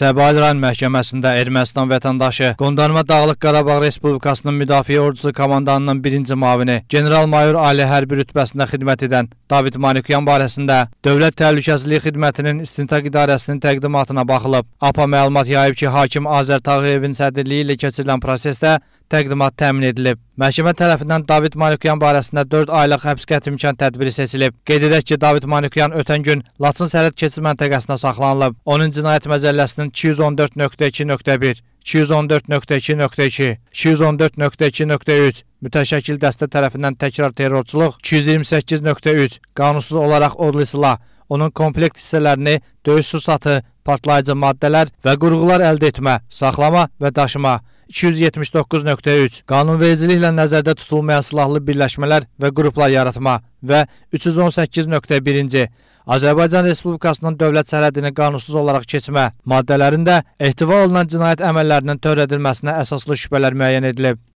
Səbail rayon məhkəməsində Ermənistan vətəndaşı Qondarma Dağlıq Qarabağ Respublikasının Müdafiə Ordusu komandanının birinci mavini general-mayor ali hərbi rütbəsində xidmət edən David Manikyan barəsində Dövlət Təhlükəsizlik Xidmətinin İstintaq İdarəsinin təqdimatına baxılıb. APA məlumat yayıb ki, hakim Azər Tağıyevin sədrliyi ilə keçirilən prosesdə təqdimat təmin edilib. Məhkəmə tərəfindən David Malikyan barəsində 4 aylıq həbs qəti imkan tədbiri seçilib. Qeyd edək ki, David Malikyan ötən gün Laçın sərhəd keçid məntəqəsində saxlanılıb. Onun cinayət məcəlləsinin 214.2.1, 214.2.2, 214.2.3 mütəşəkkil dəstə tərəfindən təkrar terrorçuluq, 228.3 qanunsuz olaraq ordu silah onun komplekt hissələrini döyüş susatı, partlayıcı maddələr və qurğular əldə etmə, saxlama və daşıma 279.3 qanunvericiliklə nəzərdə tutulmayan silahlı birləşmələr və qruplar yaratma və 318.1-ci Azərbaycan Respublikasının dövlət sərhədini qanunsuz olaraq keçmə maddələrində ehtiva olunan cinayət əməllərinin törədilməsinə əsaslı şübhələr müəyyən edilib.